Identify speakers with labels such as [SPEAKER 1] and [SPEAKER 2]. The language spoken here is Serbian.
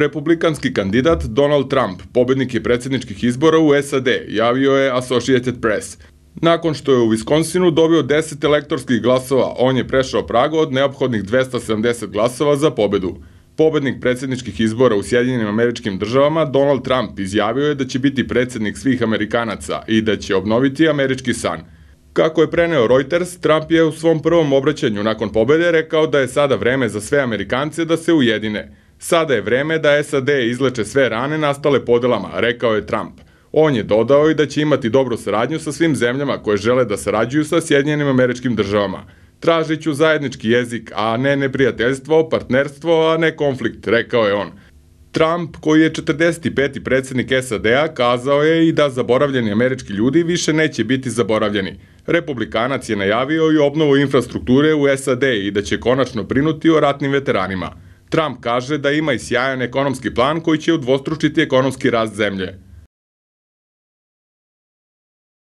[SPEAKER 1] Republikanski kandidat Donald Trump, pobednik je predsedničkih izbora u SAD, javio je Associated Press. Nakon što je u Viskonsinu dobio 10 elektorskih glasova, on je prešao prago od neophodnih 270 glasova za pobedu. Pobednik predsedničkih izbora u Sjedinjenim američkim državama, Donald Trump izjavio je da će biti predsednik svih Amerikanaca i da će obnoviti američki san – Kako je preneo Reuters, Trump je u svom prvom obraćanju nakon pobede rekao da je sada vreme za sve Amerikance da se ujedine. Sada je vreme da SAD izleče sve rane nastale podelama, rekao je Trump. On je dodao i da će imati dobru saradnju sa svim zemljama koje žele da sarađuju sa Sjedinjenim američkim državama. ću zajednički jezik, a ne neprijateljstvo, partnerstvo, a ne konflikt, rekao je on. Trump, koji je 45. predsednik SAD-a, kazao je i da zaboravljeni američki ljudi više neće biti zaboravljeni. Republikanac je najavio i obnovu infrastrukture u SAD i da će konačno prinuti o ratnim veteranima. Trump kaže da ima i sjajan ekonomski plan koji će udvostručiti ekonomski rast zemlje.